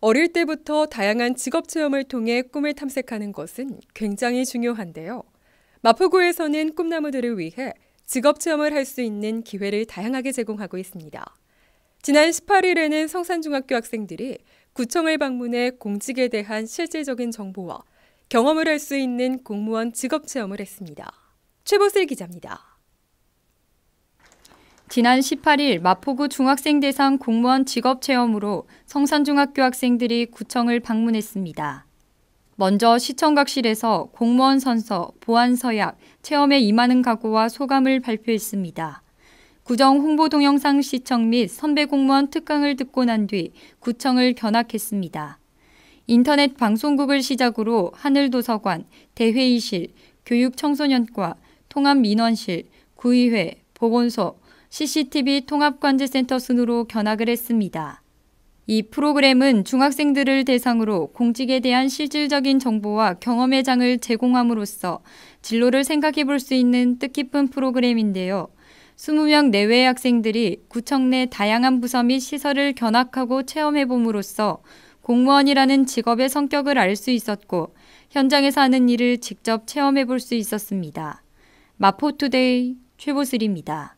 어릴 때부터 다양한 직업 체험을 통해 꿈을 탐색하는 것은 굉장히 중요한데요. 마포구에서는 꿈나무들을 위해 직업 체험을 할 수 있는 기회를 다양하게 제공하고 있습니다. 지난 18일에는 성산중학교 학생들이 구청을 방문해 공직에 대한 실질적인 정보와 경험을 할 수 있는 공무원 직업 체험을 했습니다. 최보슬 기자입니다. 지난 18일 마포구 중학생 대상 공무원 직업 체험으로 성산중학교 학생들이 구청을 방문했습니다. 먼저 시청각실에서 공무원 선서, 보안 서약, 체험에 임하는 각오와 소감을 발표했습니다. 구정 홍보 동영상 시청 및 선배 공무원 특강을 듣고 난 뒤 구청을 견학했습니다. 인터넷 방송국을 시작으로 하늘도서관, 대회의실, 교육청소년과, 통합민원실, 구의회, 보건소, CCTV 통합관제센터 순으로 견학을 했습니다. 이 프로그램은 중학생들을 대상으로 공직에 대한 실질적인 정보와 경험의 장을 제공함으로써 진로를 생각해 볼 수 있는 뜻깊은 프로그램인데요. 20명 내외의 학생들이 구청 내 다양한 부서 및 시설을 견학하고 체험해 봄으로써 공무원이라는 직업의 성격을 알 수 있었고 현장에서 하는 일을 직접 체험해 볼 수 있었습니다. 마포투데이 최보슬입니다.